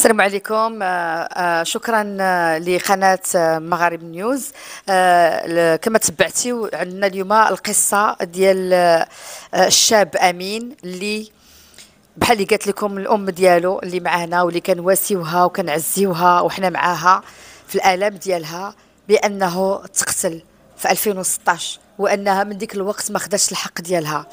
السلام عليكم آه، آه، شكرا آه، لقناة مغارب نيوز كما تبعتي عندنا اليوم القصة ديال الشاب أمين اللي بحال اللي قالت لكم الأم ديالو اللي معنا واللي كنواسيوها عزيوها وحنا معاها في الآلام ديالها بأنه تقتل في 2016 وأنها من ديك الوقت ما خداش الحق ديالها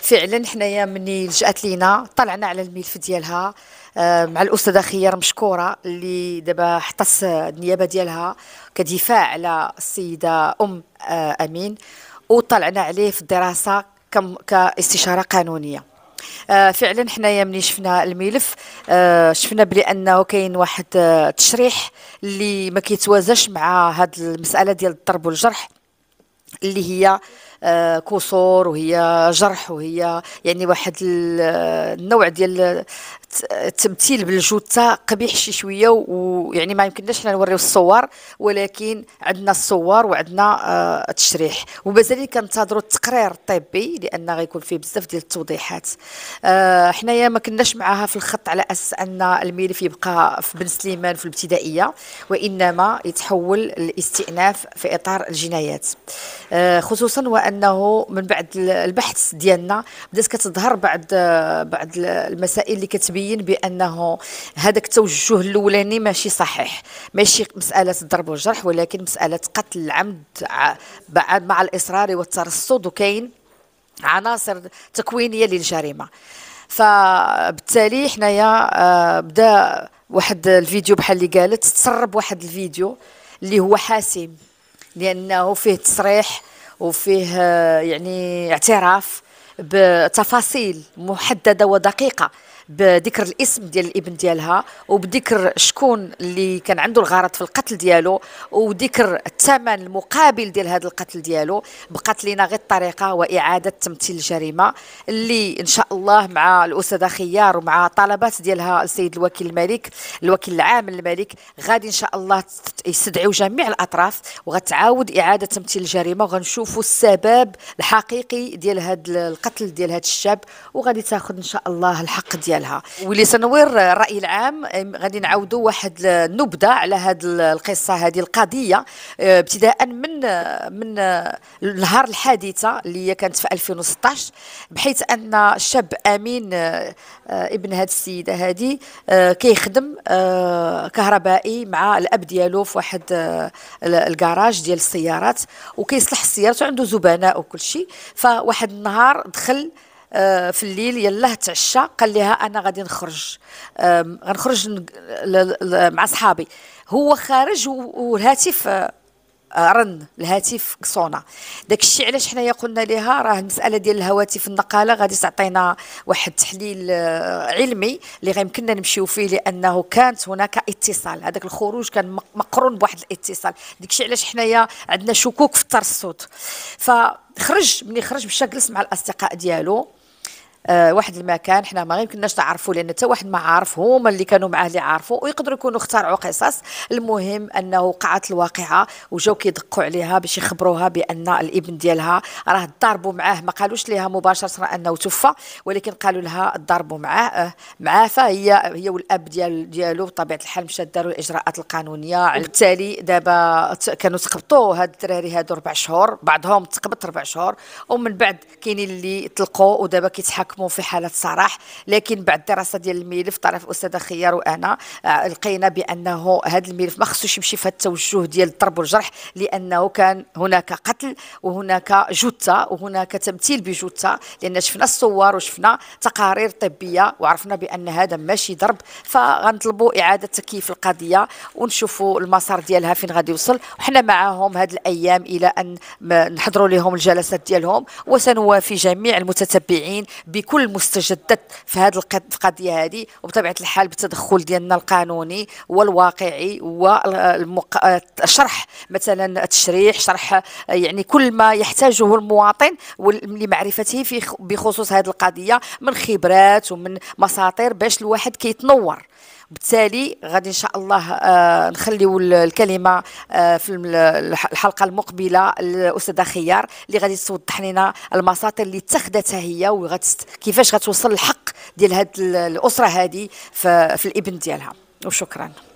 فعلا حنايا مني لجأت لينا طلعنا على الملف ديالها آه، مع الاستاذه خيار مشكوره اللي دابا حطت النيابه ديالها كدفاع على السيده ام آه، امين وطلعنا عليه في الدراسه كاستشاره قانونيه آه، فعلا حنايا ملي شفنا الملف شفنا بلي انه كاين واحد تشريح اللي ما كيتوازاش مع هاد المساله ديال الضرب والجرح اللي هي آه، كسور وهي جرح وهي يعني واحد آه، النوع ديال التمثيل بالجثه قبيح شي شويه ويعني ما يمكنناش حنا نوريو الصور ولكن عندنا الصور وعندنا آه، التشريح وبالتالي كنتظروا التقرير الطبي لان غيكون فيه بزاف ديال التوضيحات حنايا ما كناش معاها في الخط على اساس ان الملف يبقى في بن سليمان في الابتدائيه وانما يتحول الاستئناف في اطار الجنايات خصوصا وان انه من بعد البحث ديالنا بدات كتظهر بعض بعض المسائل اللي كتبين بانه هذاك التوجه الاولاني ماشي صحيح ماشي مساله الضرب والجرح ولكن مساله قتل العمد مع الاصرار والترصد وكاين عناصر تكوينيه للجريمه فبالتالي حنايا آه، بدا واحد الفيديو بحال اللي قالت تسرب واحد الفيديو اللي هو حاسم لانه فيه تصريح وفيه آه، يعني اعتراف بتفاصيل محدده ودقيقه بذكر الاسم ديال الابن ديالها وبذكر شكون اللي كان عنده الغرض في القتل ديالو وذكر الثمن المقابل ديال هذا القتل ديالو بقات لينا غير الطريقه واعاده تمثيل الجريمه اللي ان شاء الله مع الاستاذه خيار ومع طلبات ديالها السيد الوكيل الملك الوكيل العام الملك غادي ان شاء الله يستدعيو جميع الاطراف وغتعاود اعاده تمثيل الجريمه وغنشوفوا السبب الحقيقي ديال هذا القتل ديال هذا الشاب وغادي تاخذ ان شاء الله الحق ديالها ديالها ولي سنوير الراي العام غادي نعاودوا واحد النبذه على هذه القصه هذه القضيه اه، ابتداء من من نهار الحادثه اللي هي كانت في 2016 بحيث ان الشاب امين اه، اه، ابن هذه السيده هذه كيخدم كهربائي مع الاب ديالو في واحد الكراج ديال السيارات وكيصلح السيارات وعنده زبناء وكل شيء فواحد النهار دخل آه، في الليل يلاه تعشى قال لها انا غادي نخرج غنخرج مع صحابي هو خارج والهاتف آه، رن الهاتف كسونا داك الشيء علاش حنايا قلنا لها راه المساله ديال الهواتف النقاله غادي تعطينا واحد التحليل آه، علمي اللي غيمكننا نمشيو فيه لانه كانت هناك اتصال هذاك الخروج كان مقرون بواحد الاتصال داك الشيء علاش حنايا عندنا شكوك في الترصد فخرج ملي خرج مشى جلس مع الاصدقاء ديالو آه، واحد المكان حنا ما يمكنناش نعرفوا لان حتى واحد ما عارف هما اللي كانوا معاه اللي عارفوا ويقدروا يكونوا اخترعوا قصص المهم انه وقعت الواقعه وجاو كيدقوا عليها باش يخبروها بان الابن ديالها راه ضربوا معاه ما قالوش لها مباشره انه توفى ولكن قالوا لها ضربوا معاه آه، معاه فهي هي والاب ديال ديالو بطبيعه الحال مشى داروا الاجراءات القانونيه وبالتالي دابا كانوا تقبطوا هاد الدراري هادو ربع شهور بعضهم تقبط ربع شهور ومن بعد كاينين اللي طلقوا ودابا كيتحاكموا يتحكموا في حاله صراح لكن بعد دراسه ديال الملف طرف استاذه خيار وانا آه، لقينا بانه هذا الملف ما خصوش يمشي في التوجه ديال الضرب والجرح لانه كان هناك قتل وهناك جثه وهناك تمثيل بجثه لان شفنا الصور وشفنا تقارير طبيه وعرفنا بان هذا ماشي ضرب فغنطلبوا اعاده تكييف القضيه ونشوفوا المسار ديالها فين غادي يوصل وحنا معاهم هذه الايام الى ان نحضروا لهم الجلسات ديالهم وسنوافي جميع المتتبعين ب بكل مستجدات في هذه القضيه هذه وبطبيعه الحال بالتدخل ديالنا القانوني والواقعي والشرح مثلا التشريح شرح يعني كل ما يحتاجه المواطن لمعرفته في بخصوص هذه القضيه من خبرات ومن مساطير باش الواحد كيتنور كي بالتالي غادي ان شاء الله آه نخليو الكلمه آه في الحلقه المقبله الاستاذه خيار اللي غادي توضح لنا المساطر اللي اتخذتها هي وكيفاش كيفاش غتوصل الحق ديال هاد الاسره هذه في الابن ديالها وشكرا